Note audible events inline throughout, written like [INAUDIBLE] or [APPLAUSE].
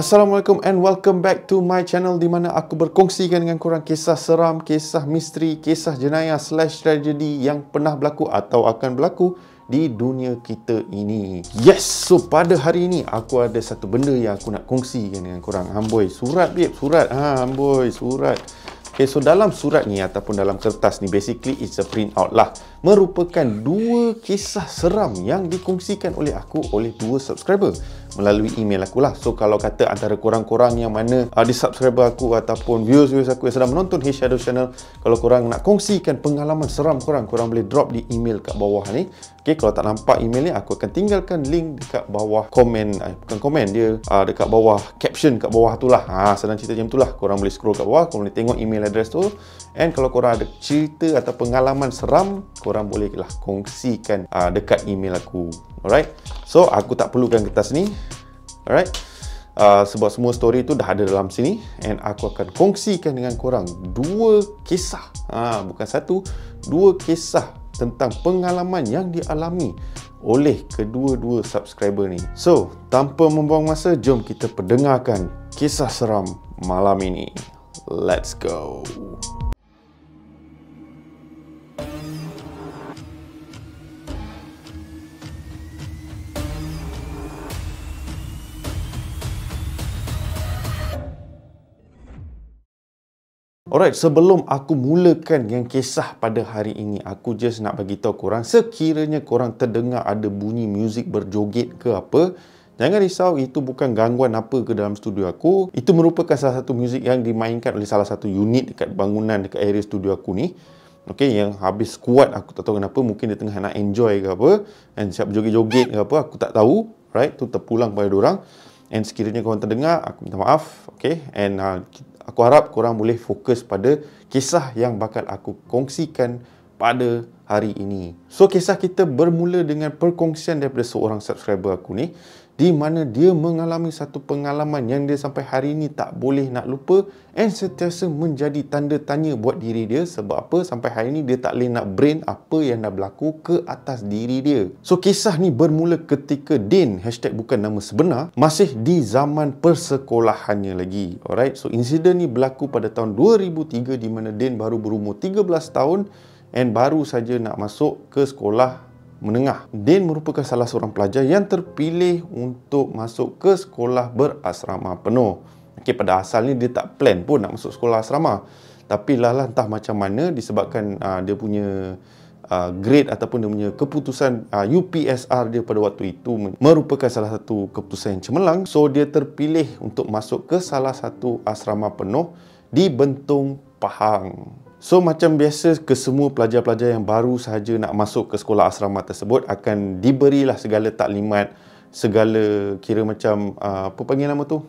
Assalamualaikum and welcome back to my channel di mana aku berkongsikan dengan korang kisah seram, kisah misteri, kisah jenayah slash tragedi yang pernah berlaku atau akan berlaku di dunia kita ini. Yes, so pada hari ini aku ada satu benda yang aku nak kongsikan dengan korang. Amboi, surat babe, surat. Ha, amboi, surat. Okay, so dalam surat ni ataupun dalam kertas ni basically it's a print out lah merupakan dua kisah seram yang dikongsikan oleh aku oleh dua subscriber melalui email aku lah. So kalau kata antara kurang-kurang yang mana ada uh, di subscriber aku ataupun views-views aku yang sedang menonton Hey Shadow Channel, kalau kurang nak kongsikan pengalaman seram kurang-kurang boleh drop di email kat bawah ni. Okay, kalau tak nampak email ni, aku akan tinggalkan link dekat bawah komen, eh, bukan komen dia uh, dekat bawah caption kat bawah tu lah. Ha, sedang cerita jam tu lah. Kurang boleh scroll kat bawah, korang boleh tengok email address tu. And kalau kurang ada cerita atau pengalaman seram, korang bolehlah kongsikan uh, dekat email aku. Alright So aku tak perlukan kertas ni Alright uh, Sebab semua story tu dah ada dalam sini And aku akan kongsikan dengan korang Dua kisah ha, Bukan satu Dua kisah Tentang pengalaman yang dialami Oleh kedua-dua subscriber ni So Tanpa membuang masa Jom kita perdengarkan Kisah seram malam ini Let's go Let's go Alright, sebelum aku mulakan yang kisah pada hari ini, aku just nak bagi tahu korang sekiranya korang terdengar ada bunyi muzik berjoget ke apa, jangan risau itu bukan gangguan apa ke dalam studio aku. Itu merupakan salah satu muzik yang dimainkan oleh salah satu unit dekat bangunan dekat area studio aku ni. Okay, yang habis kuat aku tak tahu kenapa mungkin dia tengah nak enjoy ke apa dan siap berjoget joget ke apa aku tak tahu right tu terpulang pada orang and sekiranya kau terdengar aku minta maaf okey and uh, Aku harap korang boleh fokus pada kisah yang bakal aku kongsikan pada hari ini. So kisah kita bermula dengan perkongsian daripada seorang subscriber aku ni di mana dia mengalami satu pengalaman yang dia sampai hari ini tak boleh nak lupa and setiasa menjadi tanda tanya buat diri dia sebab apa sampai hari ini dia tak boleh nak brain apa yang dah berlaku ke atas diri dia. So kisah ni bermula ketika Dean hashtag bukan nama sebenar masih di zaman persekolahannya lagi. Alright, so insiden ni berlaku pada tahun 2003 di mana Dean baru berumur 13 tahun and baru saja nak masuk ke sekolah menengah. Din merupakan salah seorang pelajar yang terpilih untuk masuk ke sekolah berasrama penuh. Okey pada asalnya dia tak plan pun nak masuk sekolah asrama. Tapi lah lah entah macam mana disebabkan uh, dia punya uh, grade ataupun dia punya keputusan uh, ah, UPSR dia pada waktu itu merupakan salah satu keputusan yang cemerlang. So dia terpilih untuk masuk ke salah satu asrama penuh di Bentong Pahang. So macam biasa ke semua pelajar-pelajar yang baru sahaja nak masuk ke sekolah asrama tersebut akan diberilah segala taklimat, segala kira macam uh, apa panggil nama tu?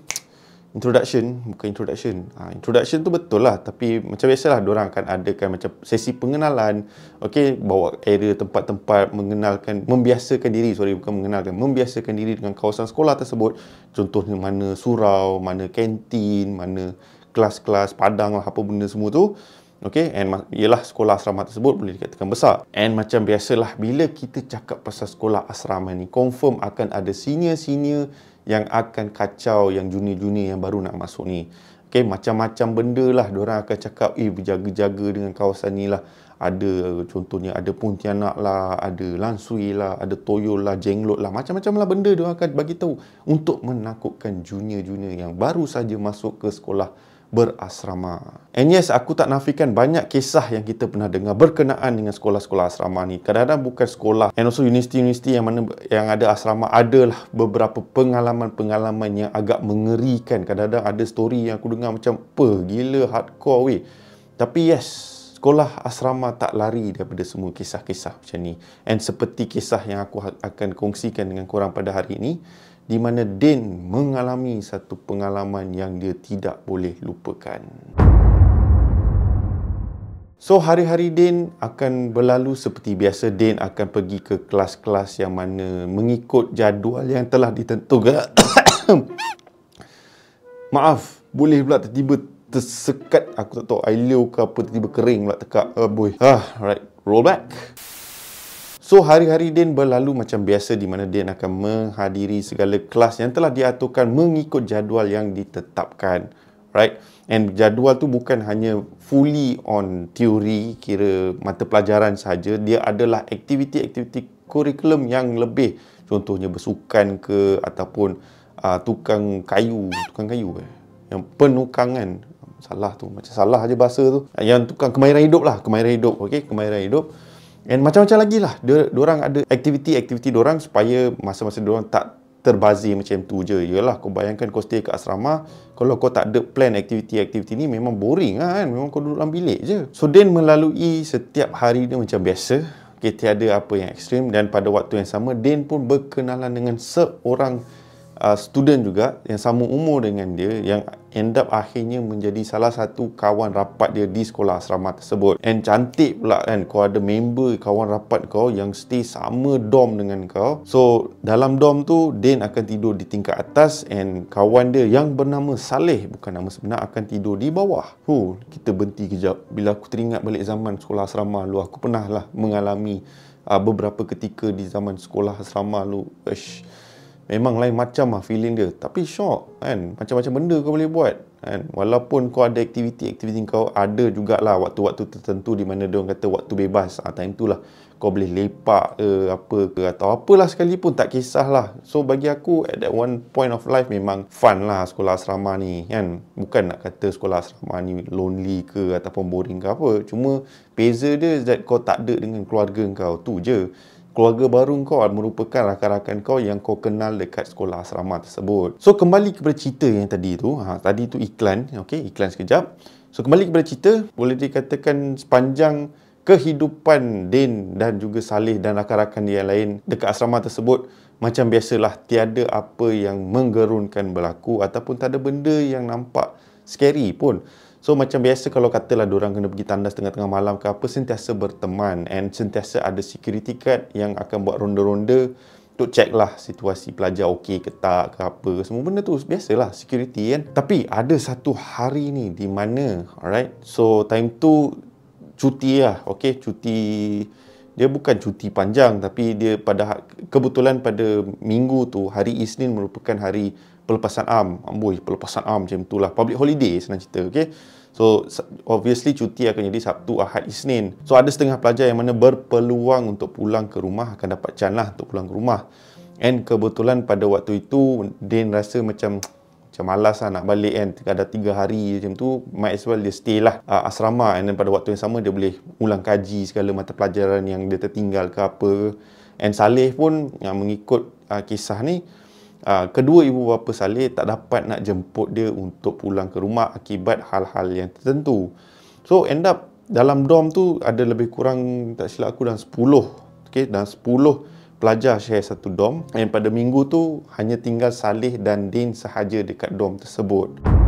Introduction, bukan introduction. Ha, introduction tu betul lah tapi macam biasalah orang akan adakan macam sesi pengenalan. Okey, bawa area tempat-tempat mengenalkan, membiasakan diri, sorry bukan mengenalkan, membiasakan diri dengan kawasan sekolah tersebut. Contohnya mana surau, mana kantin, mana kelas-kelas, padang lah apa benda semua tu. Okay, and ialah sekolah asrama tersebut boleh dikatakan besar. And macam biasalah, bila kita cakap pasal sekolah asrama ni, confirm akan ada senior-senior yang akan kacau yang junior-junior yang baru nak masuk ni. Okay, macam-macam benda lah diorang akan cakap, eh berjaga-jaga dengan kawasan ni lah. Ada contohnya, ada Pontianak lah, ada Lansui lah, ada Toyol lah, Jenglot lah. Macam-macam lah benda diorang akan bagi tahu untuk menakutkan junior-junior yang baru saja masuk ke sekolah berasrama. And yes, aku tak nafikan banyak kisah yang kita pernah dengar berkenaan dengan sekolah-sekolah asrama ni. Kadang-kadang bukan sekolah and also universiti-universiti yang mana yang ada asrama adalah beberapa pengalaman-pengalaman yang agak mengerikan. Kadang-kadang ada story yang aku dengar macam, "Per, gila hardcore weh." Tapi yes, sekolah asrama tak lari daripada semua kisah-kisah macam ni. And seperti kisah yang aku ha-, akan kongsikan dengan korang pada hari ini, di mana Dean mengalami satu pengalaman yang dia tidak boleh lupakan. So hari-hari Dean akan berlalu seperti biasa Dean akan pergi ke kelas-kelas yang mana mengikut jadual yang telah ditentukan. [COUGHS] Maaf, boleh pula tiba-tiba tersekat aku tak tahu air liur e ke apa tiba-tiba kering pula tekak. Oh boy. Ah, right. Roll back. So hari-hari Din berlalu macam biasa di mana Din akan menghadiri segala kelas yang telah diaturkan mengikut jadual yang ditetapkan. Right? And jadual tu bukan hanya fully on teori kira mata pelajaran saja, dia adalah aktiviti-aktiviti kurikulum yang lebih. Contohnya bersukan ke ataupun uh, tukang kayu, tukang kayu ke? Yang penukangan salah tu macam salah aja bahasa tu yang tukang kemahiran hidup lah kemahiran hidup okay kemahiran hidup And macam-macam lagi lah. orang ada aktiviti-aktiviti orang supaya masa-masa orang tak terbazir macam tu je. Yalah, kau bayangkan kau stay kat asrama, kalau kau tak ada plan aktiviti-aktiviti ni memang boring lah kan. Memang kau duduk dalam bilik je. So, Dan melalui setiap hari dia macam biasa. Okay, ada apa yang ekstrim. Dan pada waktu yang sama, Dan pun berkenalan dengan seorang uh, student juga yang sama umur dengan dia yang end up akhirnya menjadi salah satu kawan rapat dia di sekolah asrama tersebut and cantik pula kan kau ada member kawan rapat kau yang stay sama dorm dengan kau so dalam dorm tu Dan akan tidur di tingkat atas and kawan dia yang bernama Saleh bukan nama sebenar akan tidur di bawah hu kita berhenti kejap bila aku teringat balik zaman sekolah asrama lu aku pernah lah mengalami uh, beberapa ketika di zaman sekolah asrama lu Ish. Memang lain macam lah feeling dia Tapi shock kan Macam-macam benda kau boleh buat kan Walaupun kau ada aktiviti-aktiviti kau Ada jugalah waktu-waktu tertentu Di mana dia kata waktu bebas ha, Time tu lah Kau boleh lepak ke apa ke Atau apalah sekalipun Tak kisahlah So bagi aku At that one point of life Memang fun lah sekolah asrama ni kan Bukan nak kata sekolah asrama ni Lonely ke Ataupun boring ke apa Cuma Beza dia that kau tak ada dengan keluarga kau Tu je keluarga baru kau merupakan rakan-rakan kau yang kau kenal dekat sekolah asrama tersebut. So kembali kepada cerita yang tadi tu, ha, tadi tu iklan, okey, iklan sekejap. So kembali kepada cerita, boleh dikatakan sepanjang kehidupan Din dan juga Salih dan rakan-rakan dia lain dekat asrama tersebut macam biasalah tiada apa yang menggerunkan berlaku ataupun tak ada benda yang nampak scary pun. So macam biasa kalau katalah orang kena pergi tandas tengah-tengah malam ke apa sentiasa berteman and sentiasa ada security card yang akan buat ronda-ronda untuk check lah situasi pelajar okey ke tak ke apa semua benda tu biasalah security kan tapi ada satu hari ni di mana alright so time tu cuti lah okey cuti dia bukan cuti panjang tapi dia pada ha-, kebetulan pada minggu tu hari Isnin merupakan hari pelepasan am amboi ah, pelepasan am macam itulah public holiday senang cerita okey so obviously cuti akan jadi Sabtu Ahad Isnin so ada setengah pelajar yang mana berpeluang untuk pulang ke rumah akan dapat chance lah untuk pulang ke rumah and kebetulan pada waktu itu Dean rasa macam macam malas lah nak balik kan ada tiga hari macam tu might as well dia stay lah uh, asrama and then pada waktu yang sama dia boleh ulang kaji segala mata pelajaran yang dia tertinggal ke apa and Saleh pun yang mengikut uh, kisah ni uh, kedua ibu bapa Saleh tak dapat nak jemput dia untuk pulang ke rumah akibat hal-hal yang tertentu. So end up dalam dorm tu ada lebih kurang tak silap aku dan 10. okay, dan 10 pelajar share satu dorm. Dan pada minggu tu hanya tinggal Saleh dan Din sahaja dekat dorm tersebut.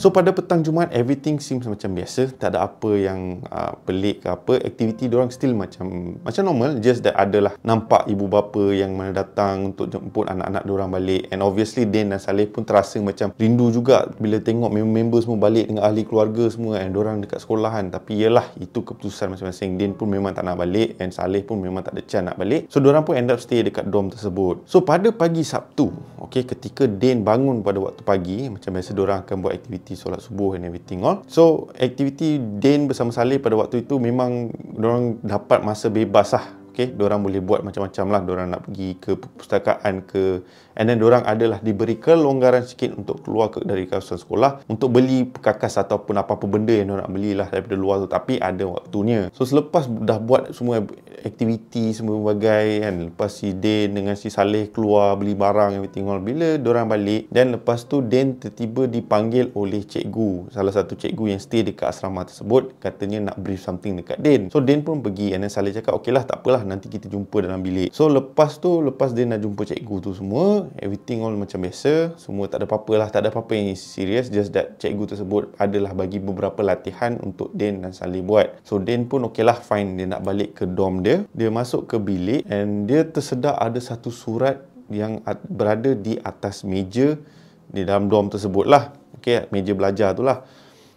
So pada petang Jumaat everything seems macam biasa, tak ada apa yang uh, pelik ke apa. Aktiviti orang still macam macam normal, just that adalah nampak ibu bapa yang mana datang untuk jemput anak-anak orang balik and obviously Dan dan Saleh pun terasa macam rindu juga bila tengok member semua balik dengan ahli keluarga semua and orang dekat sekolah kan. Tapi yalah itu keputusan masing-masing. Dan pun memang tak nak balik and Saleh pun memang tak ada chance nak balik. So orang pun end up stay dekat dorm tersebut. So pada pagi Sabtu, okey ketika Dan bangun pada waktu pagi, macam biasa orang akan buat aktiviti aktiviti solat subuh and everything all. So, aktiviti Dane bersama Saleh pada waktu itu memang orang dapat masa bebas lah. Okay, orang boleh buat macam-macam lah. Orang nak pergi ke perpustakaan ke And then diorang adalah diberi kelonggaran sikit untuk keluar ke, dari kawasan sekolah untuk beli perkakas ataupun apa-apa benda yang diorang nak belilah daripada luar tu. Tapi ada waktunya. So selepas dah buat semua aktiviti semua bagai kan. Lepas si Dan dengan si Saleh keluar beli barang yang tinggal. Bila diorang balik dan lepas tu Dan tiba dipanggil oleh cikgu. Salah satu cikgu yang stay dekat asrama tersebut katanya nak brief something dekat Dan. So Dan pun pergi and then Saleh cakap okey lah tak apalah nanti kita jumpa dalam bilik. So lepas tu lepas Dan nak jumpa cikgu tu semua everything all macam biasa semua tak ada apa-apa lah tak ada apa-apa yang serius just that cikgu tersebut adalah bagi beberapa latihan untuk Dan dan Salih buat so Dan pun okey lah fine dia nak balik ke dorm dia dia masuk ke bilik and dia tersedar ada satu surat yang berada di atas meja di dalam dorm tersebut lah okay, meja belajar tu lah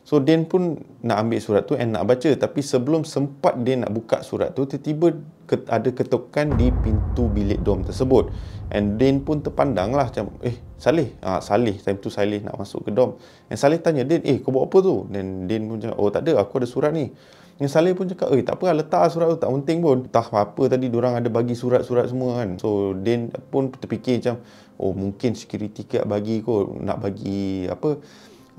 So Dan pun nak ambil surat tu and nak baca tapi sebelum sempat dia nak buka surat tu tiba-tiba ada ketukan di pintu bilik dom tersebut and Din pun terpandang lah macam eh Salih ah, Salih time tu Salih nak masuk ke dom and Salih tanya Din eh kau buat apa tu dan Din pun cakap oh takde aku ada surat ni yang Salih pun cakap, eh tak lah letak surat tu, tak penting pun. Entah apa tadi, diorang ada bagi surat-surat semua kan. So, Din pun terfikir macam, oh mungkin security guard bagi kot, nak bagi apa,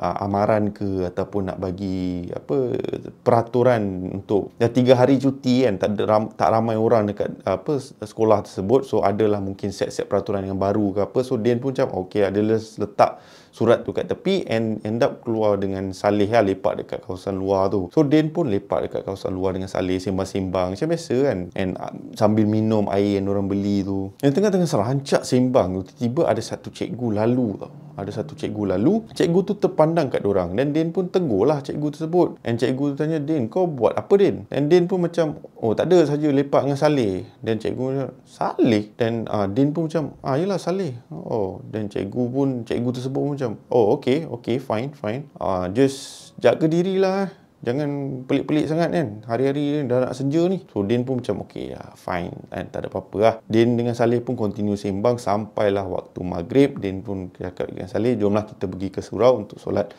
uh, amaran ke ataupun nak bagi apa peraturan untuk dah ya, tiga hari cuti kan tak, ada ram, tak ramai orang dekat apa sekolah tersebut so adalah mungkin set-set peraturan yang baru ke apa so Dan pun macam okey adalah letak surat tu kat tepi and end up keluar dengan Salih lah lepak dekat kawasan luar tu. So Dan pun lepak dekat kawasan luar dengan Salih sembang-sembang macam biasa kan. And uh, sambil minum air yang orang beli tu. Yang tengah-tengah serancak sembang tu tiba-tiba ada satu cikgu lalu tau. Ada satu cikgu lalu, cikgu tu terpandang kat orang dan Dan pun tegur lah cikgu tersebut. And cikgu tu tanya, Dan kau buat apa Dan? And Dan pun macam, oh tak ada saja lepak dengan Salih. Dan cikgu macam, Salih? Dan uh, Dan pun macam, ah yelah Salih. Oh, dan cikgu pun, cikgu tersebut macam, macam oh okay okay fine fine uh, just jaga diri lah. jangan pelik-pelik sangat kan hari-hari dah nak senja ni so Din pun macam okay uh, fine kan tak ada apa-apa lah Din dengan Saleh pun continue sembang sampailah waktu maghrib Din pun cakap dengan Saleh jomlah kita pergi ke surau untuk solat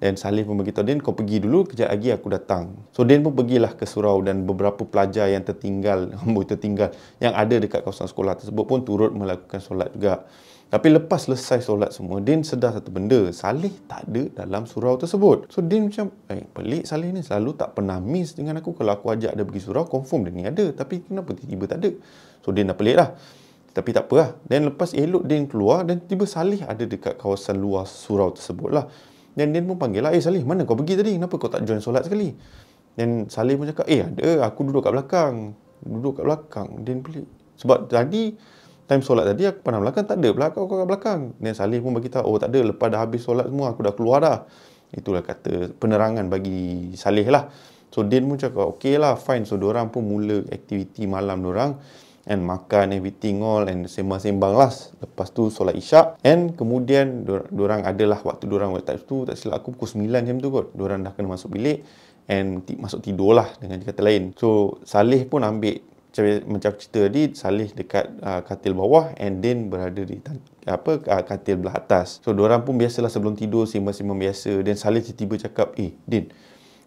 dan Salih pun beritahu Din, kau pergi dulu, kejap lagi aku datang. So Din pun pergilah ke surau dan beberapa pelajar yang tertinggal, [LAUGHS] tertinggal yang ada dekat kawasan sekolah tersebut pun turut melakukan solat juga. Tapi lepas selesai solat semua, Din sedar satu benda. Salih tak ada dalam surau tersebut. So, Din macam, eh, pelik Salih ni. Selalu tak pernah miss dengan aku. Kalau aku ajak dia pergi surau, confirm dia ni ada. Tapi kenapa tiba-tiba tak ada? So, Din dah pelik lah. Tapi tak apalah. Dan lepas elok Din keluar, dan tiba tiba Salih ada dekat kawasan luar surau tersebut lah. Dan Din pun panggil lah, eh Salih, mana kau pergi tadi? Kenapa kau tak join solat sekali? Dan Salih pun cakap, eh ada, aku duduk kat belakang. Duduk kat belakang. Din pelik. Sebab tadi, time solat tadi aku pandang belakang tak ada pula kau kau belakang dan Salih pun beritahu oh tak ada lepas dah habis solat semua aku dah keluar dah itulah kata penerangan bagi Salih lah so Din pun cakap okay lah fine so diorang pun mula aktiviti malam orang. and makan everything all and sembang-sembang lah lepas tu solat isyak and kemudian orang adalah waktu orang waktu time tu tak silap aku pukul 9 macam tu kot orang dah kena masuk bilik and masuk tidur lah dengan kata lain so Salih pun ambil macam macam cerita tadi Salih dekat uh, katil bawah and then berada di apa uh, katil belah atas. So dua orang pun biasalah sebelum tidur si masih biasa dan Salih tiba-tiba cakap, "Eh, Din,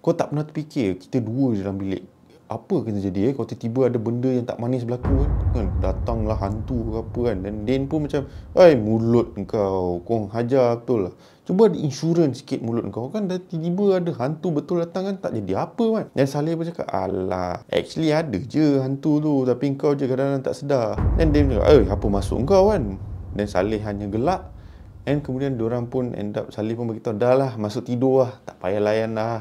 kau tak pernah terfikir kita dua je dalam bilik. Apa kena jadi eh? Kau tiba-tiba ada benda yang tak manis berlaku kan? kan? Datanglah hantu ke apa kan? Dan Din pun macam, "Hai, mulut kau. Kau hajar betul lah." Cuba ada insurans sikit mulut kau kan dah tiba-tiba ada hantu betul datang kan tak jadi apa kan. Dan Saleh pun cakap, alah, actually ada je hantu tu tapi kau je kadang-kadang tak sedar. Dan dia cakap, eh apa masuk kau kan? Dan Saleh hanya gelak. And kemudian diorang pun end up, Saleh pun beritahu, dah lah masuk tidur lah, tak payah layan lah.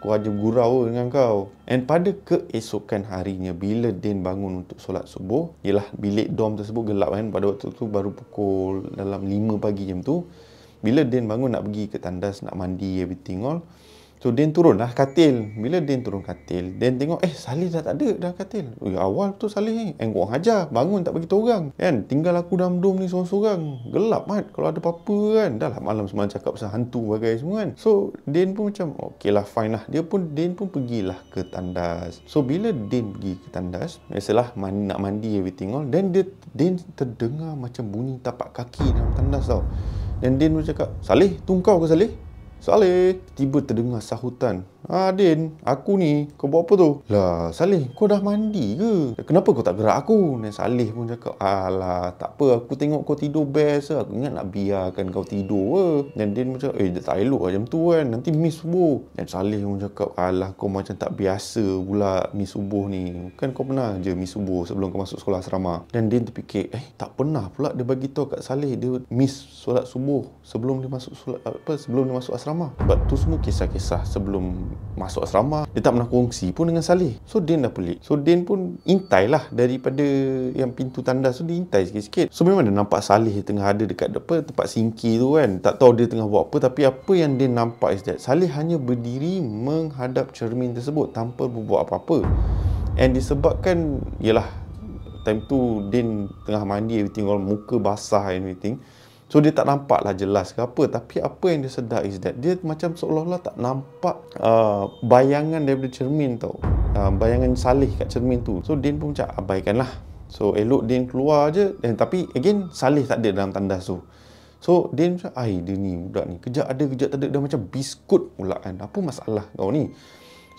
Kau aja gurau dengan kau. And pada keesokan harinya, bila Din bangun untuk solat subuh, ialah bilik dom tersebut gelap kan. Pada waktu tu baru pukul dalam 5 pagi jam tu. Bila Din bangun nak pergi ke tandas, nak mandi, everything all. So, Din turun lah katil. Bila Din turun katil, Din tengok, eh, Salih dah tak ada dalam katil. Ui, awal tu Salih ni. Eh, korang hajar. Bangun tak begitu orang. Kan, tinggal aku dalam dom ni seorang-seorang. Gelap, mat. Kalau ada apa-apa kan. Dah lah malam semalam cakap pasal hantu bagai semua kan. So, Din pun macam, okey lah, fine lah. Dia pun, Din pun pergilah ke tandas. So, bila Din pergi ke tandas, biasalah man, nak mandi everything all. Dan dia, Din terdengar macam bunyi tapak kaki dalam tandas tau. Dan Din pun cakap Salih tu kau ke Salih Salih Tiba terdengar sahutan Ah, Din, aku ni, kau buat apa tu? Lah, Salih, kau dah mandi ke? Kenapa kau tak gerak aku? Dan Salih pun cakap, alah, tak apa, aku tengok kau tidur best lah. Aku ingat nak biarkan kau tidur ke. Dan Din pun cakap, eh, tak elok macam lah tu kan, nanti miss subuh. Dan Salih pun cakap, alah, kau macam tak biasa pula miss subuh ni. Kan kau pernah je miss subuh sebelum kau masuk sekolah asrama. Dan Din terfikir, eh, tak pernah pula dia bagi tahu kat Salih, dia miss solat subuh sebelum dia masuk solat, apa, sebelum dia masuk asrama. Sebab tu semua kisah-kisah sebelum masuk asrama dia tak pernah kongsi pun dengan Salih so Din dah pelik so Din pun intai lah daripada yang pintu tandas tu dia intai sikit-sikit so memang dia nampak Salih tengah ada dekat depan tempat singki tu kan tak tahu dia tengah buat apa tapi apa yang dia nampak is that Salih hanya berdiri menghadap cermin tersebut tanpa berbuat apa-apa and disebabkan yelah time tu Din tengah mandi everything all muka basah and everything So dia tak nampak lah jelas ke apa Tapi apa yang dia sedar is that Dia macam seolah-olah tak nampak uh, Bayangan daripada cermin tau uh, Bayangan salih kat cermin tu So Din pun macam abaikanlah So elok Din keluar je eh, Tapi again salih tak ada dalam tandas tu So dia macam Ay dia ni budak ni Kejap ada kejap tak ada Dia macam biskut pula kan Apa masalah kau ni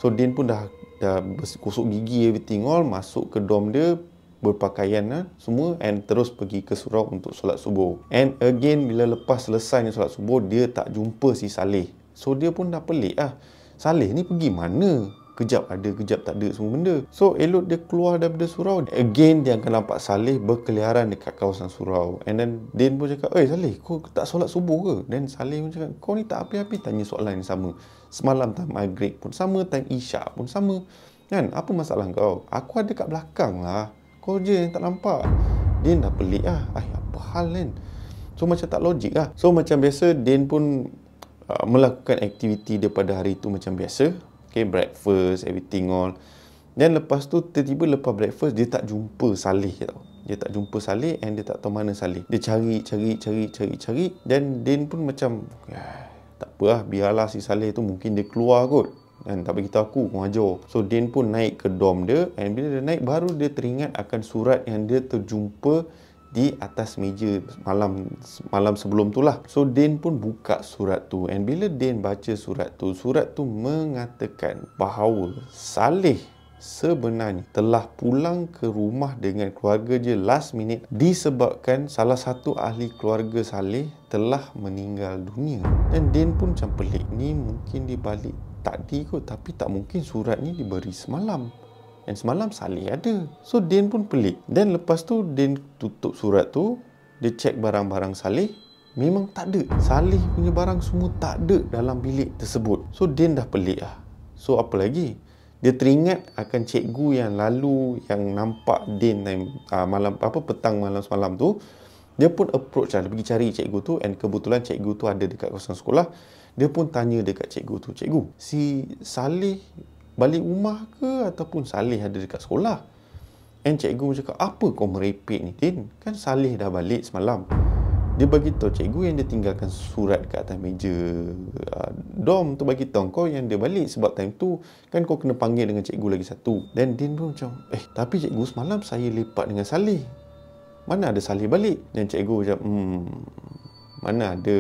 So Din pun dah Dah kosok gigi everything all Masuk ke dom dia berpakaian ha, semua and terus pergi ke surau untuk solat subuh. And again bila lepas selesainya solat subuh dia tak jumpa si Saleh. So dia pun dah pelik ah. Saleh ni pergi mana? Kejap ada, kejap tak ada semua benda. So elok dia keluar daripada surau. Again dia akan nampak Saleh berkeliaran dekat kawasan surau. And then Din pun cakap, "Eh Saleh, kau tak solat subuh ke?" Dan Saleh pun cakap, "Kau ni tak api-api tanya soalan yang sama. Semalam time maghrib pun sama, time isyak pun sama." Kan? Apa masalah kau? Aku ada kat belakang lah. Kau je yang tak nampak Din dah pelik lah Ay, Apa hal kan So macam tak logik lah So macam biasa Din pun uh, Melakukan aktiviti Dia pada hari tu Macam biasa Okay breakfast Everything all Dan lepas tu Tiba-tiba lepas breakfast Dia tak jumpa Salih tau dia tak jumpa Salih, and dia tak tahu mana Salih. Dia cari, cari, cari, cari, cari. Dan Din pun macam, eh, tak apalah, biarlah si Salih tu mungkin dia keluar kot kan tak bagi tahu aku mengajar so Dean pun naik ke dom dia and bila dia naik baru dia teringat akan surat yang dia terjumpa di atas meja malam malam sebelum tu lah so Dean pun buka surat tu and bila Dean baca surat tu surat tu mengatakan bahawa Saleh sebenarnya telah pulang ke rumah dengan keluarga dia last minute disebabkan salah satu ahli keluarga Saleh telah meninggal dunia dan Dean pun macam pelik ni mungkin dibalik tadi kot tapi tak mungkin surat ni diberi semalam dan semalam Saleh ada so Din pun pelik dan lepas tu Din tutup surat tu dia cek barang-barang Saleh memang tak ada Saleh punya barang semua tak ada dalam bilik tersebut so Din dah pelik lah so apa lagi dia teringat akan cikgu yang lalu yang nampak Din uh, malam apa petang malam semalam tu dia pun approach lah dia pergi cari cikgu tu and kebetulan cikgu tu ada dekat kawasan sekolah dia pun tanya dekat cikgu tu cikgu si salih balik rumah ke ataupun salih ada dekat sekolah and cikgu cakap apa kau merepek ni Din kan salih dah balik semalam dia bagi tahu cikgu yang dia tinggalkan surat kat atas meja uh, dom tu bagi tahu kau yang dia balik sebab time tu kan kau kena panggil dengan cikgu lagi satu dan Din pun macam eh tapi cikgu semalam saya lepak dengan salih. mana ada salih balik dan cikgu macam hmm mana ada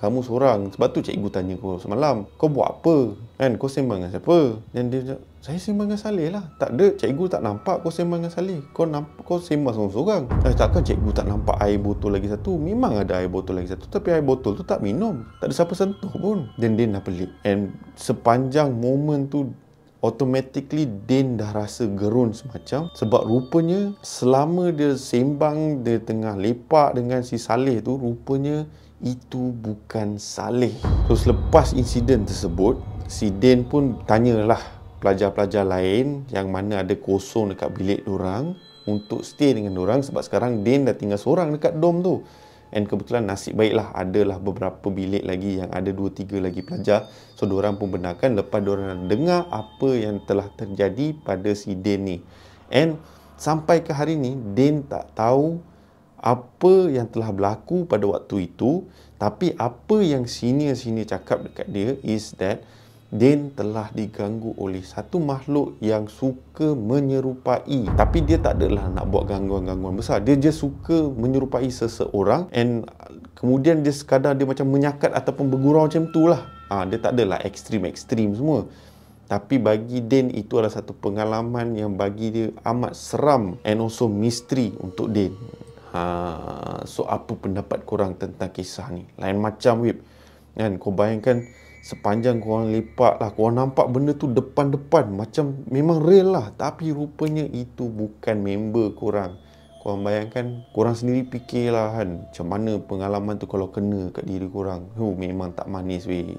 kamu seorang sebab tu cikgu tanya kau semalam kau buat apa kan kau sembang dengan siapa dan dia saya sembang dengan Salih lah tak ada cikgu tak nampak kau sembang dengan Salih kau nampak kau sembang sama seorang eh, takkan cikgu tak nampak air botol lagi satu memang ada air botol lagi satu tapi air botol tu tak minum tak ada siapa sentuh pun dan dia dah pelik and sepanjang momen tu automatically Din dah rasa gerun semacam sebab rupanya selama dia sembang dia tengah lepak dengan si Saleh tu rupanya itu bukan Saleh. So selepas insiden tersebut, si Din pun tanyalah pelajar-pelajar lain yang mana ada kosong dekat bilik orang untuk stay dengan orang sebab sekarang Din dah tinggal seorang dekat dom tu. Dan kebetulan nasib baiklah ada lah beberapa bilik lagi yang ada 2-3 lagi pelajar. So orang pun benarkan lepas orang dengar apa yang telah terjadi pada si Din ni. And sampai ke hari ni, Din tak tahu apa yang telah berlaku pada waktu itu tapi apa yang senior-senior cakap dekat dia is that Dan telah diganggu oleh satu makhluk yang suka menyerupai tapi dia tak adalah nak buat gangguan-gangguan besar dia je suka menyerupai seseorang and kemudian dia sekadar dia macam menyakat ataupun bergurau macam tu lah ha, dia tak adalah ekstrim-ekstrim semua tapi bagi Dan itu adalah satu pengalaman yang bagi dia amat seram and also misteri untuk Dan. Ah, so apa pendapat korang tentang kisah ni lain macam whip kan kau bayangkan sepanjang kau orang lepak lah kau nampak benda tu depan-depan macam memang real lah tapi rupanya itu bukan member kau orang kau bayangkan kau orang sendiri fikirlah kan macam mana pengalaman tu kalau kena kat diri kau orang huh, memang tak manis weh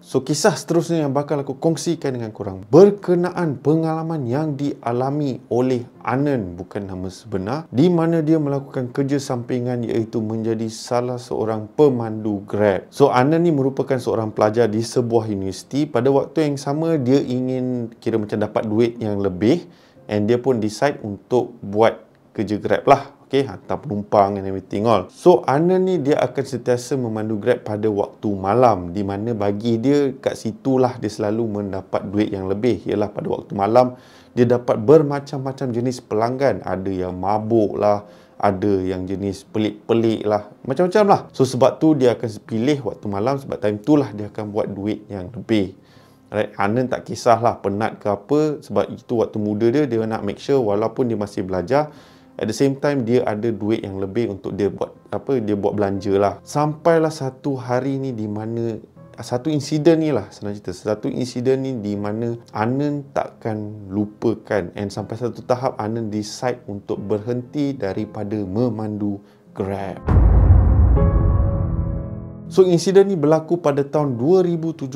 So kisah seterusnya yang bakal aku kongsikan dengan korang berkenaan pengalaman yang dialami oleh Anan bukan nama sebenar di mana dia melakukan kerja sampingan iaitu menjadi salah seorang pemandu Grab. So Anan ni merupakan seorang pelajar di sebuah universiti pada waktu yang sama dia ingin kira macam dapat duit yang lebih and dia pun decide untuk buat kerja Grab lah okay, hantar penumpang and everything all. So Anna ni dia akan sentiasa memandu Grab pada waktu malam di mana bagi dia kat situlah dia selalu mendapat duit yang lebih ialah pada waktu malam dia dapat bermacam-macam jenis pelanggan ada yang mabuk lah ada yang jenis pelik-pelik lah macam-macam lah so sebab tu dia akan pilih waktu malam sebab time tu lah dia akan buat duit yang lebih Right. Anan tak kisahlah penat ke apa sebab itu waktu muda dia dia nak make sure walaupun dia masih belajar At the same time dia ada duit yang lebih untuk dia buat apa dia buat belanja lah. Sampailah satu hari ni di mana satu insiden ni lah senang cerita satu insiden ni di mana Anand takkan lupakan and sampai satu tahap Anand decide untuk berhenti daripada memandu Grab So insiden ni berlaku pada tahun 2017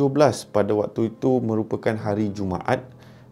pada waktu itu merupakan hari Jumaat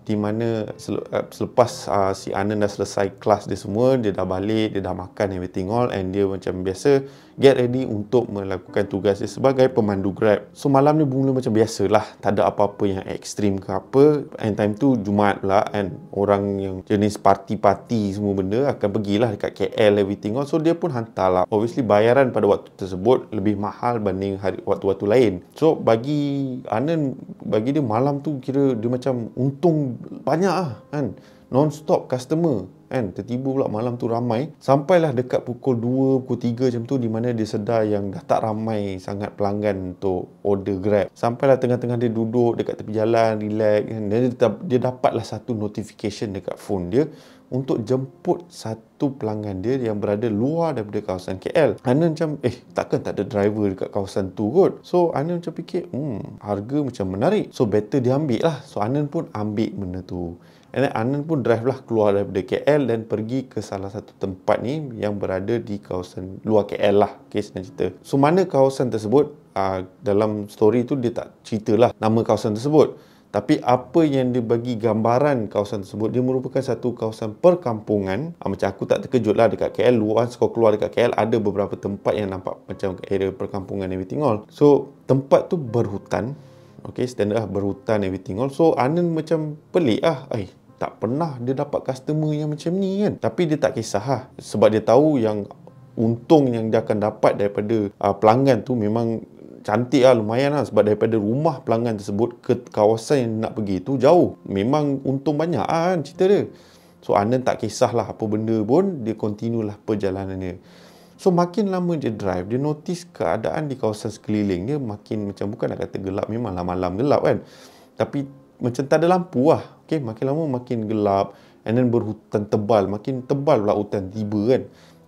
di mana eh, selepas uh, si Anand dah selesai kelas dia semua dia dah balik dia dah makan everything all and dia macam biasa get ready untuk melakukan tugas dia sebagai pemandu grab so malam ni bermula macam biasa lah tak ada apa-apa yang ekstrim ke apa and time tu Jumaat pula and orang yang jenis party-party semua benda akan pergilah dekat KL everything all so dia pun hantar lah obviously bayaran pada waktu tersebut lebih mahal banding hari, waktu-waktu lain so bagi Anand bagi dia malam tu kira dia macam untung banyak lah kan non-stop customer kan tertiba pula malam tu ramai sampailah dekat pukul 2 pukul 3 macam tu di mana dia sedar yang dah tak ramai sangat pelanggan untuk order grab sampailah tengah-tengah dia duduk dekat tepi jalan relax kan? dan dia, dia dapatlah satu notification dekat phone dia untuk jemput satu pelanggan dia yang berada luar daripada kawasan KL. Ana macam eh takkan tak ada driver dekat kawasan tu kot. So Ana macam fikir hmm harga macam menarik. So better dia ambil lah. So Ana pun ambil benda tu. And then Anand pun drive lah keluar daripada KL dan pergi ke salah satu tempat ni yang berada di kawasan luar KL lah. Okay, senang cerita. So mana kawasan tersebut? Uh, dalam story tu dia tak cerita lah nama kawasan tersebut tapi apa yang dia bagi gambaran kawasan tersebut dia merupakan satu kawasan perkampungan ha, macam aku tak terkejut lah dekat KL luar sekolah keluar dekat KL ada beberapa tempat yang nampak macam area perkampungan everything all so tempat tu berhutan Okay, standard lah berhutan everything all so Anand macam pelik lah Ay, eh, tak pernah dia dapat customer yang macam ni kan tapi dia tak kisah lah sebab dia tahu yang untung yang dia akan dapat daripada uh, pelanggan tu memang cantik lah lumayan lah sebab daripada rumah pelanggan tersebut ke kawasan yang nak pergi tu jauh memang untung banyak lah kan cerita dia so Anand tak kisahlah apa benda pun dia continue lah perjalanan dia so makin lama dia drive dia notice keadaan di kawasan sekeliling dia makin macam bukan nak kata gelap memang lah malam gelap kan tapi macam tak ada lampu lah okay, makin lama makin gelap and then berhutan tebal makin tebal pula hutan tiba kan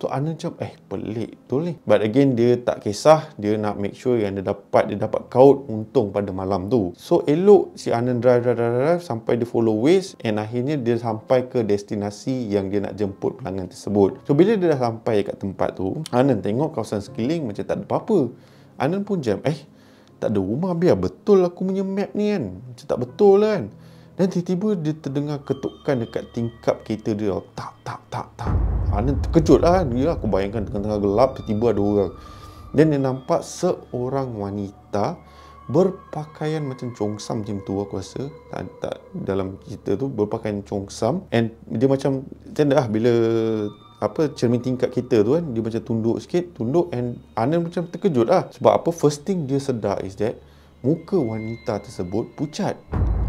So Ana macam eh pelik tu ni. But again dia tak kisah. Dia nak make sure yang dia dapat dia dapat kaut untung pada malam tu. So elok si Ana drive, drive, drive, drive sampai dia follow ways and akhirnya dia sampai ke destinasi yang dia nak jemput pelanggan tersebut. So bila dia dah sampai kat tempat tu, Ana tengok kawasan sekeliling macam tak ada apa-apa. Ana pun jam eh tak ada rumah biar betul aku punya map ni kan. Macam tak betul lah kan. Dan tiba-tiba dia terdengar ketukan dekat tingkap kereta dia. Tak, tak, tak, tak. Ana terkejut lah. Dia aku bayangkan tengah-tengah gelap, tiba-tiba ada orang. Dan dia nampak seorang wanita berpakaian macam congsam macam tu aku rasa. Tak, tak, dalam cerita tu berpakaian congsam. And dia macam, macam dah bila apa cermin tingkap kita tu kan dia macam tunduk sikit tunduk and Anand macam terkejut lah sebab apa first thing dia sedar is that muka wanita tersebut pucat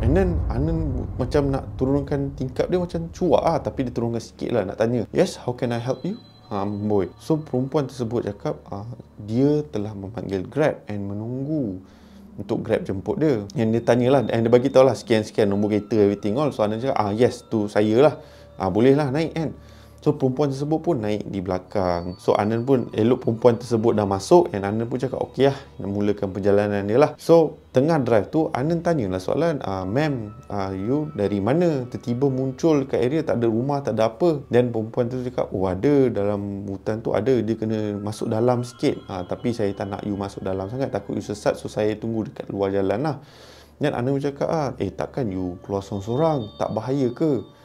And then Anand macam nak turunkan tingkap dia macam cuak ah tapi dia turunkan sikit lah nak tanya Yes, how can I help you? Ha, boy. So perempuan tersebut cakap ah, dia telah memanggil Grab and menunggu untuk Grab jemput dia yang dia tanya lah, and dia bagi tahu lah sekian sekian nombor kereta everything all So Anand cakap ah, yes tu saya lah ah, boleh lah naik kan So perempuan tersebut pun naik di belakang. So Anand pun elok perempuan tersebut dah masuk and Anand pun cakap okey lah nak mulakan perjalanan dia lah. So tengah drive tu Anand lah soalan ah ma'am uh, you dari mana tiba muncul kat area tak ada rumah tak ada apa dan perempuan tu cakap oh ada dalam hutan tu ada dia kena masuk dalam sikit uh, tapi saya tak nak you masuk dalam sangat takut you sesat so saya tunggu dekat luar jalan lah. Dan Anand pun cakap ah, eh takkan you keluar seorang-seorang tak bahaya ke?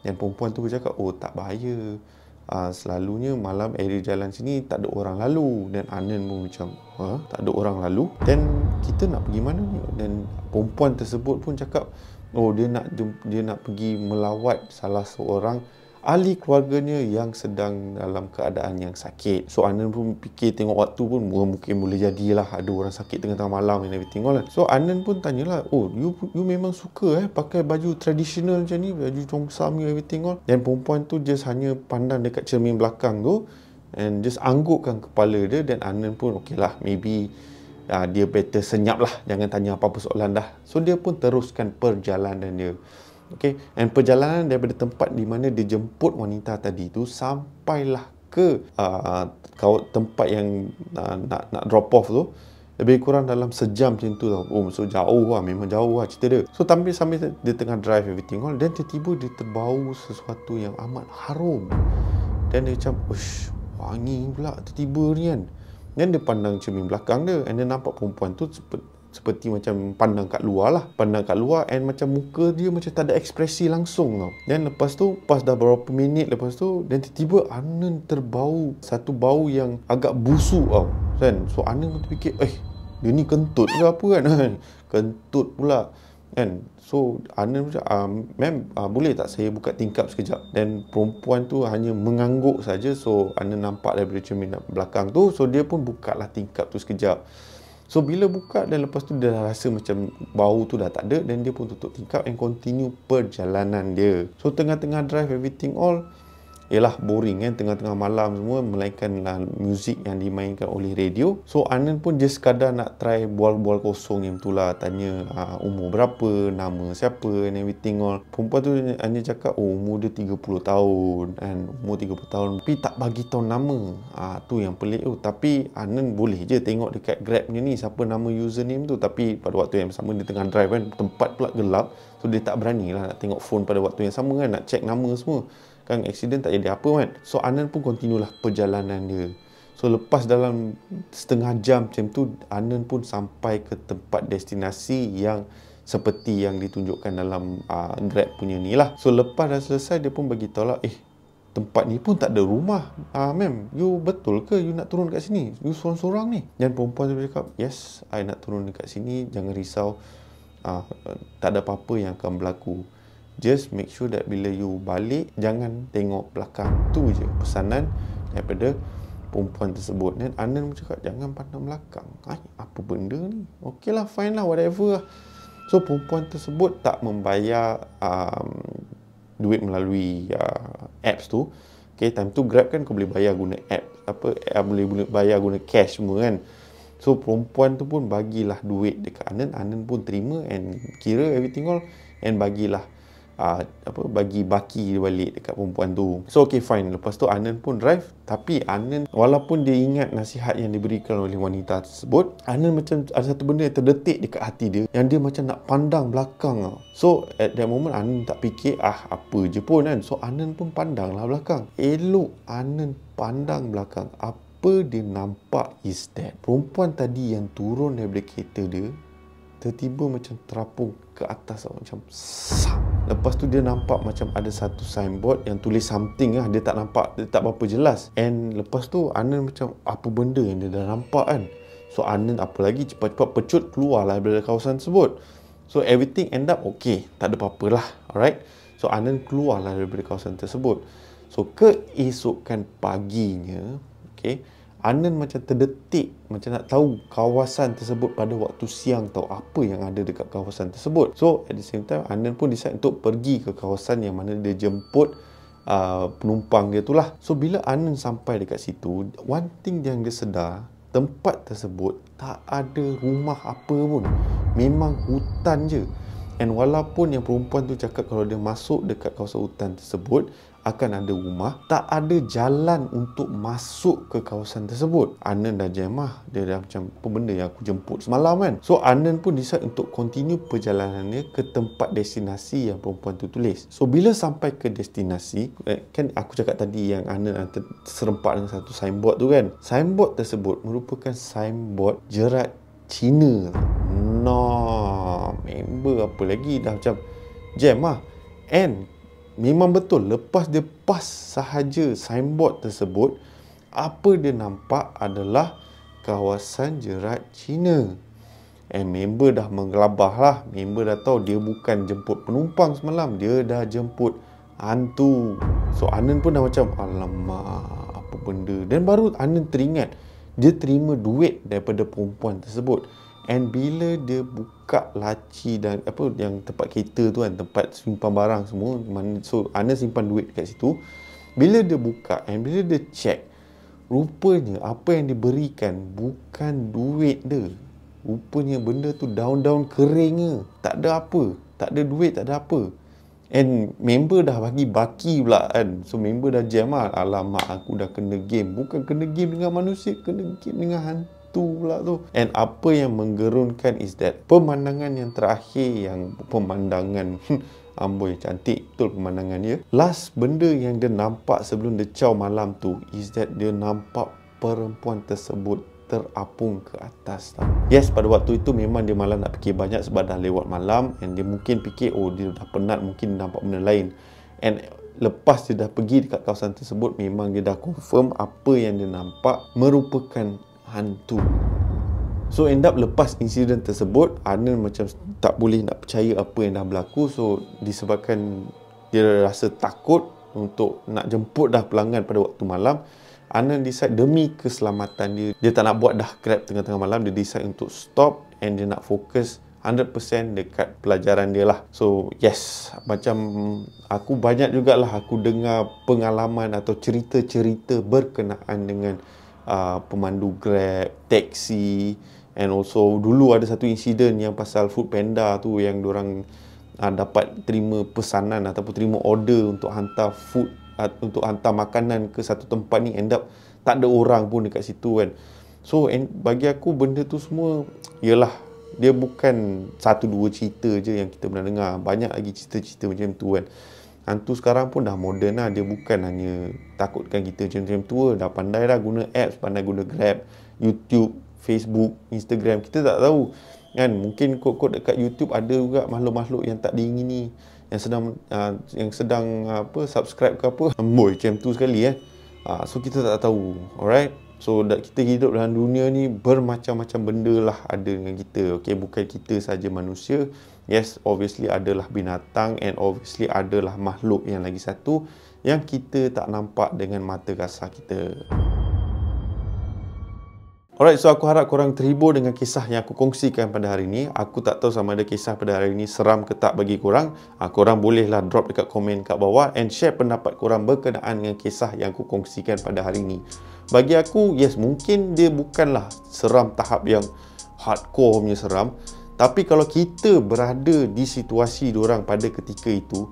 Dan perempuan tu bercakap, oh tak bahaya. Uh, selalunya malam area jalan sini tak ada orang lalu. Dan Anand pun macam, huh? Ha? tak ada orang lalu. Dan kita nak pergi mana ni? Dan perempuan tersebut pun cakap, oh dia nak dia nak pergi melawat salah seorang ahli keluarganya yang sedang dalam keadaan yang sakit so Anan pun fikir tengok waktu pun mungkin boleh jadilah ada orang sakit tengah tengah malam and everything all kan. so Anan pun tanyalah oh you you memang suka eh pakai baju tradisional macam ni baju congsam you everything all dan perempuan tu just hanya pandang dekat cermin belakang tu and just anggukkan kepala dia dan Anan pun okey lah maybe uh, dia better senyap lah jangan tanya apa-apa soalan dah so dia pun teruskan perjalanan dia Okay. And perjalanan daripada tempat di mana dia jemput wanita tadi tu sampailah ke uh, kau uh, tempat yang uh, nak nak drop off tu lebih kurang dalam sejam macam tu tau. Oh, so jauh lah. Memang jauh lah cerita dia. So, sambil, sambil dia tengah drive everything all. Dan tiba-tiba dia terbau sesuatu yang amat harum. Dan dia macam, ush, wangi pula tiba-tiba ni kan. Dan dia pandang cermin belakang dia. And dia nampak perempuan tu seperti macam pandang kat luar lah pandang kat luar and macam muka dia macam tak ada ekspresi langsung tau then lepas tu pas dah berapa minit lepas tu dan tiba-tiba Anand terbau satu bau yang agak busuk tau kan so Anand pun terfikir eh dia ni kentut ke apa kan [LAUGHS] kentut pula kan so Anand pun cakap ah, ma'am uh, boleh tak saya buka tingkap sekejap dan perempuan tu hanya mengangguk saja so Anand nampak daripada cermin belakang tu so dia pun buka lah tingkap tu sekejap So bila buka dan lepas tu dia dah rasa macam bau tu dah tak ada dan dia pun tutup tingkap and continue perjalanan dia. So tengah-tengah drive everything all ialah boring kan tengah-tengah malam semua melainkan lah muzik yang dimainkan oleh radio so Anan pun just sekadar nak try bual-bual kosong yang tu lah tanya uh, umur berapa nama siapa and everything all perempuan tu hanya cakap oh umur dia 30 tahun kan umur 30 tahun tapi tak bagi tahu nama uh, tu yang pelik tu tapi Anan boleh je tengok dekat grab ni ni siapa nama username tu tapi pada waktu yang sama dia tengah drive kan tempat pula gelap so dia tak beranilah nak tengok phone pada waktu yang sama kan nak check nama semua kan accident tak jadi apa kan so Anan pun continue lah perjalanan dia so lepas dalam setengah jam macam tu Anan pun sampai ke tempat destinasi yang seperti yang ditunjukkan dalam uh, Grab punya ni lah so lepas dah selesai dia pun bagi tahu lah eh tempat ni pun tak ada rumah ah uh, ma'am you betul ke you nak turun kat sini you sorang-sorang ni dan perempuan tu cakap yes I nak turun dekat sini jangan risau uh, tak ada apa-apa yang akan berlaku just make sure that bila you balik jangan tengok belakang tu je pesanan daripada perempuan tersebut dan Anand pun cakap jangan pandang belakang Ay, apa benda ni ok lah fine lah whatever lah so perempuan tersebut tak membayar um, duit melalui uh, apps tu Okay, time tu grab kan kau boleh bayar guna app apa eh, boleh boleh bayar guna cash semua kan so perempuan tu pun bagilah duit dekat Anand Anand pun terima and kira everything all and bagilah uh, apa bagi baki balik dekat perempuan tu. So okay fine. Lepas tu Anand pun drive tapi Anand walaupun dia ingat nasihat yang diberikan oleh wanita tersebut, Anand macam ada satu benda yang terdetik dekat hati dia yang dia macam nak pandang belakang. So at that moment Anand tak fikir ah apa je pun kan. So Anand pun pandang lah belakang. Elok Anand pandang belakang. Apa dia nampak is that perempuan tadi yang turun daripada kereta dia tiba-tiba macam terapung ke atas tau macam sah. lepas tu dia nampak macam ada satu signboard yang tulis something lah dia tak nampak dia tak berapa jelas and lepas tu Anand macam apa benda yang dia dah nampak kan so Anand apa lagi cepat-cepat pecut keluar lah dari kawasan tersebut so everything end up okay tak ada apa-apa lah alright so Anand keluar lah dari kawasan tersebut so keesokan paginya okay Anan macam terdetik Macam nak tahu kawasan tersebut pada waktu siang Tahu apa yang ada dekat kawasan tersebut So at the same time Anan pun decide untuk pergi ke kawasan yang mana dia jemput uh, penumpang dia tu lah So bila Anan sampai dekat situ One thing yang dia sedar Tempat tersebut tak ada rumah apa pun Memang hutan je And walaupun yang perempuan tu cakap kalau dia masuk dekat kawasan hutan tersebut akan ada rumah tak ada jalan untuk masuk ke kawasan tersebut Anand dan Jemah dia dah macam apa benda yang aku jemput semalam kan so Anand pun decide untuk continue perjalanannya ke tempat destinasi yang perempuan tu tulis so bila sampai ke destinasi eh, kan aku cakap tadi yang Anand serempak dengan satu signboard tu kan signboard tersebut merupakan signboard jerat Cina no member apa lagi dah macam jam lah and memang betul lepas dia pas sahaja signboard tersebut apa dia nampak adalah kawasan jerat Cina and eh, member dah menggelabah lah member dah tahu dia bukan jemput penumpang semalam dia dah jemput hantu so Anan pun dah macam alamak apa benda dan baru Anan teringat dia terima duit daripada perempuan tersebut And bila dia buka laci dan apa yang tempat kereta tu kan tempat simpan barang semua mana so Ana simpan duit dekat situ. Bila dia buka and bila dia check rupanya apa yang diberikan bukan duit dia. Rupanya benda tu daun-daun keringnya. Tak ada apa. Tak ada duit, tak ada apa. And member dah bagi baki pula kan. So member dah jam lah. Alamak aku dah kena game. Bukan kena game dengan manusia. Kena game dengan hantu tu pula tu and apa yang menggerunkan is that pemandangan yang terakhir yang pemandangan hmm, amboi cantik betul pemandangan dia last benda yang dia nampak sebelum dia caw malam tu is that dia nampak perempuan tersebut terapung ke atas tau. Yes, pada waktu itu memang dia malah nak fikir banyak sebab dah lewat malam and dia mungkin fikir oh dia dah penat mungkin nampak benda lain. And lepas dia dah pergi dekat kawasan tersebut memang dia dah confirm apa yang dia nampak merupakan hantu. So end up lepas insiden tersebut, Arnold macam tak boleh nak percaya apa yang dah berlaku. So disebabkan dia rasa takut untuk nak jemput dah pelanggan pada waktu malam, Arnold decide demi keselamatan dia, dia tak nak buat dah grab tengah-tengah malam, dia decide untuk stop and dia nak fokus 100% dekat pelajaran dia lah. So yes, macam aku banyak jugalah aku dengar pengalaman atau cerita-cerita berkenaan dengan uh, pemandu Grab, taksi and also dulu ada satu insiden yang pasal Food Panda tu yang diorang uh, dapat terima pesanan ataupun terima order untuk hantar food uh, untuk hantar makanan ke satu tempat ni end up tak ada orang pun dekat situ kan. So and bagi aku benda tu semua ialah dia bukan satu dua cerita je yang kita pernah dengar. Banyak lagi cerita-cerita macam tu kan. Hantu sekarang pun dah modern lah Dia bukan hanya takutkan kita macam-macam tua Dah pandai lah guna apps Pandai guna Grab, YouTube, Facebook, Instagram Kita tak tahu kan Mungkin kot-kot dekat YouTube ada juga makhluk-makhluk yang tak diingini Yang sedang uh, yang sedang ah, apa subscribe ke apa Amboi macam tu sekali eh uh, So kita tak tahu alright So kita hidup dalam dunia ni bermacam-macam benda lah ada dengan kita okay? Bukan kita saja manusia yes obviously adalah binatang and obviously adalah makhluk yang lagi satu yang kita tak nampak dengan mata kasar kita Alright, so aku harap korang terhibur dengan kisah yang aku kongsikan pada hari ini. Aku tak tahu sama ada kisah pada hari ini seram ke tak bagi korang. Ah, korang bolehlah drop dekat komen kat bawah and share pendapat korang berkenaan dengan kisah yang aku kongsikan pada hari ini. Bagi aku, yes, mungkin dia bukanlah seram tahap yang hardcore punya seram. Tapi kalau kita berada di situasi orang pada ketika itu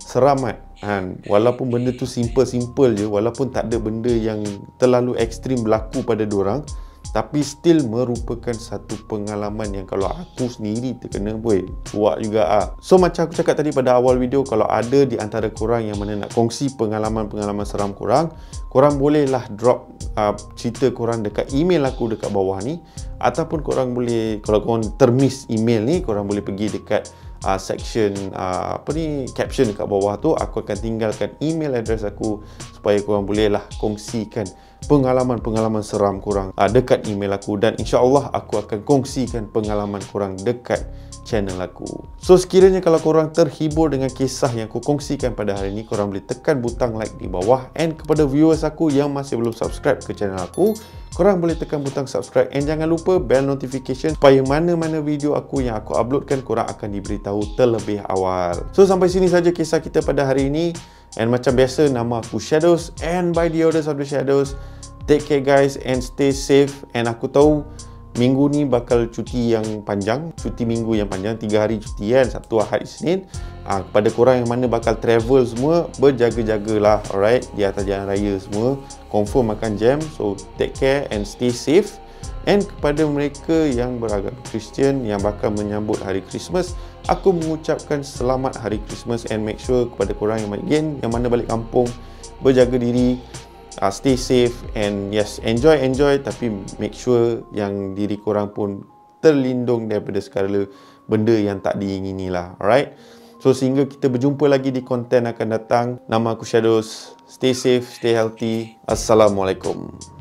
Seramat kan? Walaupun benda tu simple-simple je Walaupun tak ada benda yang terlalu ekstrim berlaku pada orang, tapi still merupakan satu pengalaman yang kalau aku sendiri terkena boy suak juga ah. so macam aku cakap tadi pada awal video kalau ada di antara korang yang mana nak kongsi pengalaman-pengalaman seram korang korang bolehlah drop uh, cerita korang dekat email aku dekat bawah ni ataupun korang boleh kalau korang termiss email ni korang boleh pergi dekat Uh, section uh, apa ni caption dekat bawah tu aku akan tinggalkan email address aku supaya korang boleh lah kongsikan pengalaman-pengalaman seram kurang uh, dekat email aku dan insyaallah aku akan kongsikan pengalaman kurang dekat channel aku. So sekiranya kalau korang terhibur dengan kisah yang aku kongsikan pada hari ini, korang boleh tekan butang like di bawah and kepada viewers aku yang masih belum subscribe ke channel aku, korang boleh tekan butang subscribe and jangan lupa bell notification supaya mana-mana video aku yang aku uploadkan korang akan diberitahu terlebih awal. So sampai sini saja kisah kita pada hari ini and macam biasa nama aku Shadows and by the orders of the Shadows, take care guys and stay safe and aku tahu Minggu ni bakal cuti yang panjang Cuti minggu yang panjang 3 hari cuti kan Sabtu, Ahad, Isnin ha, Kepada korang yang mana bakal travel semua Berjaga-jagalah alright Di atas jalan raya semua Confirm makan jam So take care and stay safe And kepada mereka yang beragama Kristian Yang bakal menyambut hari Christmas Aku mengucapkan selamat hari Christmas And make sure kepada korang yang, again, yang mana balik kampung Berjaga diri uh, stay safe and yes enjoy enjoy tapi make sure yang diri korang pun terlindung daripada segala benda yang tak diingini lah alright so sehingga kita berjumpa lagi di konten akan datang nama aku Shadows stay safe stay healthy assalamualaikum